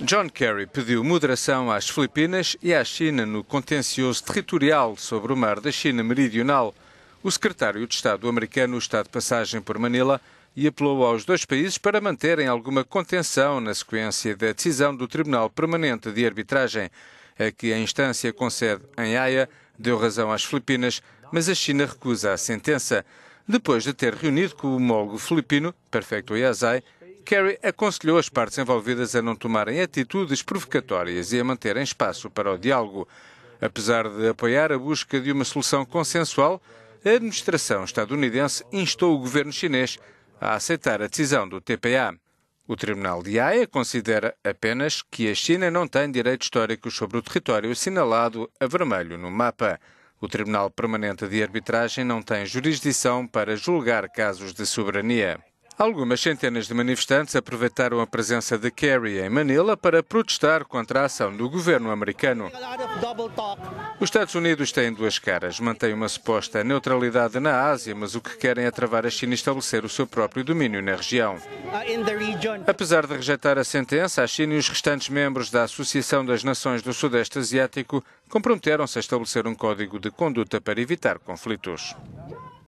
John Kerry pediu moderação às Filipinas e à China no contencioso territorial sobre o mar da China Meridional. O secretário de Estado americano está de passagem por Manila e apelou aos dois países para manterem alguma contenção na sequência da decisão do Tribunal Permanente de Arbitragem, a que a instância com sede em Haia deu razão às Filipinas, mas a China recusa a sentença. Depois de ter reunido com o homólogo filipino, Perfecto Yazai, Kerry aconselhou as partes envolvidas a não tomarem atitudes provocatórias e a manterem espaço para o diálogo. Apesar de apoiar a busca de uma solução consensual, a administração estadunidense instou o governo chinês a aceitar a decisão do TPA. O Tribunal de Haia considera apenas que a China não tem direitos históricos sobre o território assinalado a vermelho no mapa. O Tribunal Permanente de Arbitragem não tem jurisdição para julgar casos de soberania. Algumas centenas de manifestantes aproveitaram a presença de Kerry em Manila para protestar contra a ação do governo americano. Os Estados Unidos têm duas caras. Mantém uma suposta neutralidade na Ásia, mas o que querem é travar a China estabelecer o seu próprio domínio na região. Apesar de rejeitar a sentença, a China e os restantes membros da Associação das Nações do Sudeste Asiático comprometeram-se a estabelecer um código de conduta para evitar conflitos.